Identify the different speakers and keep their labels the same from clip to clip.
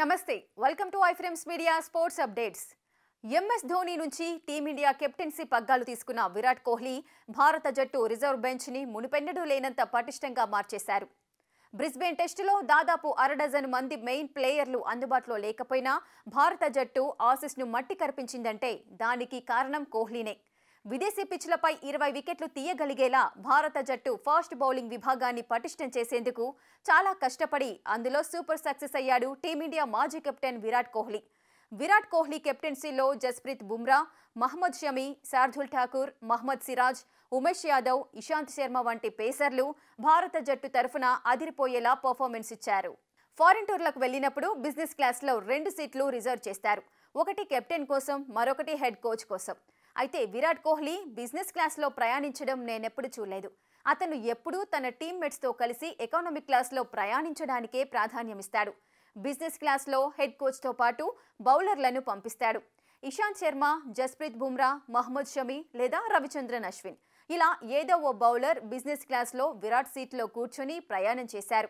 Speaker 1: నమస్తే welcome to iFrames media sports updates MS Dhoni నుంచి team India captaincy పగ్గాలు తీసుకున్న విరాట్ కోహ్లీ భారత జట్టు రిజర్వ్ బెంచ్ని మునిపెన్నడూ లేనంత పటిష్టంగా మార్చేశారు బ్రిస్బేన్ టెస్టులో దాదాపు అరడజన్ మంది మెయిన్ ప్లేయర్లు అందుబాటులో లేకపోయినా భారత జట్టు ఆసిస్ను మట్టి కరిపించిందంటే దానికి కారణం కోహ్లీనే విదేశీ పిచ్లపై ఇరవై వికెట్లు తీయగలిగేలా భారత జట్టు ఫాస్ట్ బౌలింగ్ విభాగాన్ని పటిష్టం చేసేందుకు చాలా కష్టపడి అందులో సూపర్ సక్సెస్ అయ్యాడు టీమిండియా మాజీ కెప్టెన్ విరాట్ కోహ్లీ విరాట్ కోహ్లీ కెప్టెన్సీలో జస్ప్రీత్ బుమ్రా మహ్మద్ షమీ శార్దుల్ ఠాకూర్ మహ్మద్ సిరాజ్ ఉమేష్ యాదవ్ ఇషాంత్ శర్మ వంటి పేసర్లు భారత జట్టు తరఫున అదిరిపోయేలా పర్ఫార్మెన్స్ ఇచ్చారు ఫారిన్ టూర్లకు వెళ్ళినప్పుడు బిజినెస్ క్లాస్లో రెండు సీట్లు రిజర్వ్ చేస్తారు ఒకటి కెప్టెన్ కోసం మరొకటి హెడ్ కోచ్ కోసం అయితే విరాట్ కోహ్లీ బిజినెస్ క్లాస్లో ప్రయాణించడం నేనెప్పుడు చూడలేదు అతను ఎప్పుడూ తన టీమ్మేట్స్తో కలిసి ఎకానమిక్ క్లాస్లో ప్రయాణించడానికే ప్రాధాన్యమిస్తాడు బిజినెస్ క్లాస్లో హెడ్ కోచ్తో పాటు బౌలర్లను పంపిస్తాడు ఇషాంత్ శర్మ జస్ప్రీత్ బుమ్రా మహమ్మద్ షమి లేదా రవిచంద్రన్ అశ్విన్ ఇలా ఏదో ఓ బౌలర్ బిజినెస్ క్లాస్లో విరాట్ సీట్లో కూర్చొని ప్రయాణం చేశారు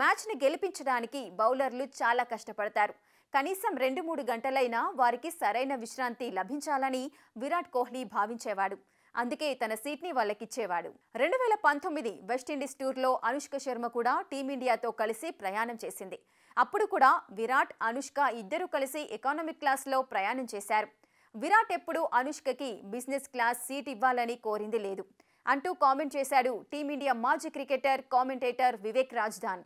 Speaker 1: మ్యాచ్ని గెలిపించడానికి బౌలర్లు చాలా కష్టపడతారు కనీసం రెండు మూడు గంటలైనా వారికి సరైన విశ్రాంతి లభించాలని విరాట్ కోహ్లీ భావించేవాడు అందుకే తన సీట్ని వాళ్ళకిచ్చేవాడు రెండు వేల పంతొమ్మిది వెస్టిండీస్ టూర్లో అనుష్క శర్మ కూడా టీమిండియాతో కలిసి ప్రయాణం చేసింది అప్పుడు కూడా విరాట్ అనుష్క ఇద్దరూ కలిసి ఎకానమిక్ క్లాస్లో ప్రయాణం చేశారు విరాట్ ఎప్పుడు అనుష్కకి బిజినెస్ క్లాస్ సీట్ ఇవ్వాలని కోరింది లేదు అంటూ కామెంట్ చేశాడు టీమిండియా మాజీ క్రికెటర్ కామెంటేటర్ వివేక్ రాజ్ధాన్